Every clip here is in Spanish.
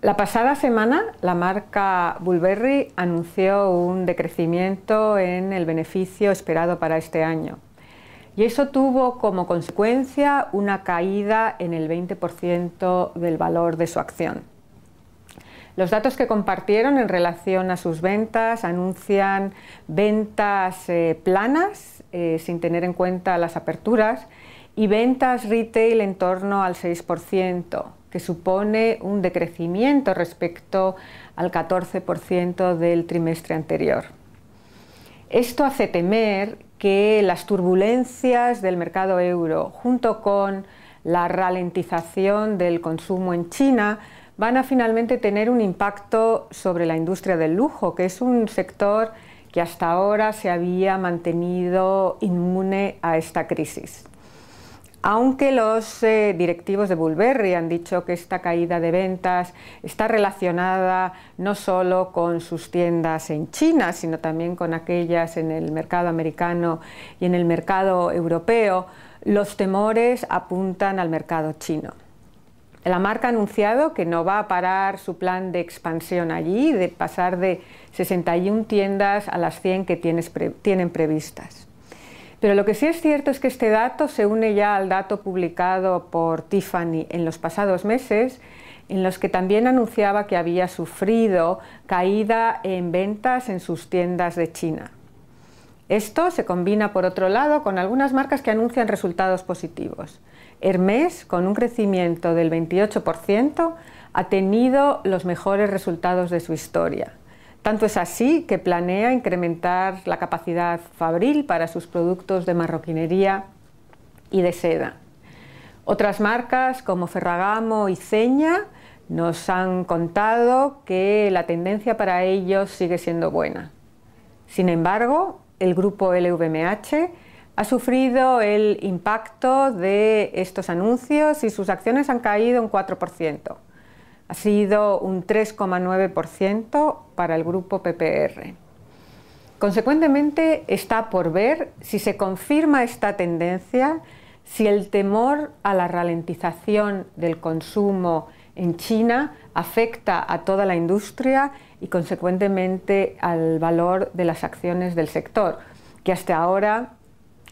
La pasada semana, la marca Bulberry anunció un decrecimiento en el beneficio esperado para este año. Y eso tuvo como consecuencia una caída en el 20% del valor de su acción. Los datos que compartieron en relación a sus ventas anuncian ventas eh, planas, eh, sin tener en cuenta las aperturas, y ventas retail en torno al 6%, que supone un decrecimiento respecto al 14% del trimestre anterior. Esto hace temer que las turbulencias del mercado euro, junto con la ralentización del consumo en China, van a finalmente tener un impacto sobre la industria del lujo, que es un sector que hasta ahora se había mantenido inmune a esta crisis. Aunque los eh, directivos de Bulberry han dicho que esta caída de ventas está relacionada no solo con sus tiendas en China, sino también con aquellas en el mercado americano y en el mercado europeo, los temores apuntan al mercado chino. La marca ha anunciado que no va a parar su plan de expansión allí, de pasar de 61 tiendas a las 100 que tienen previstas. Pero lo que sí es cierto es que este dato se une ya al dato publicado por Tiffany en los pasados meses, en los que también anunciaba que había sufrido caída en ventas en sus tiendas de China. Esto se combina, por otro lado, con algunas marcas que anuncian resultados positivos. Hermes, con un crecimiento del 28%, ha tenido los mejores resultados de su historia. Tanto es así que planea incrementar la capacidad fabril para sus productos de marroquinería y de seda. Otras marcas como Ferragamo y Ceña nos han contado que la tendencia para ellos sigue siendo buena. Sin embargo, el grupo LVMH ha sufrido el impacto de estos anuncios y sus acciones han caído un 4%. Ha sido un 3,9% para el grupo PPR. Consecuentemente, está por ver si se confirma esta tendencia, si el temor a la ralentización del consumo en China afecta a toda la industria y consecuentemente al valor de las acciones del sector, que hasta ahora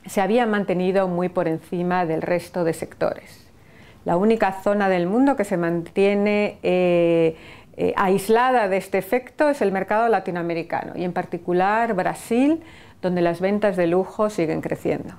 se había mantenido muy por encima del resto de sectores. La única zona del mundo que se mantiene eh, eh, aislada de este efecto es el mercado latinoamericano y en particular Brasil, donde las ventas de lujo siguen creciendo.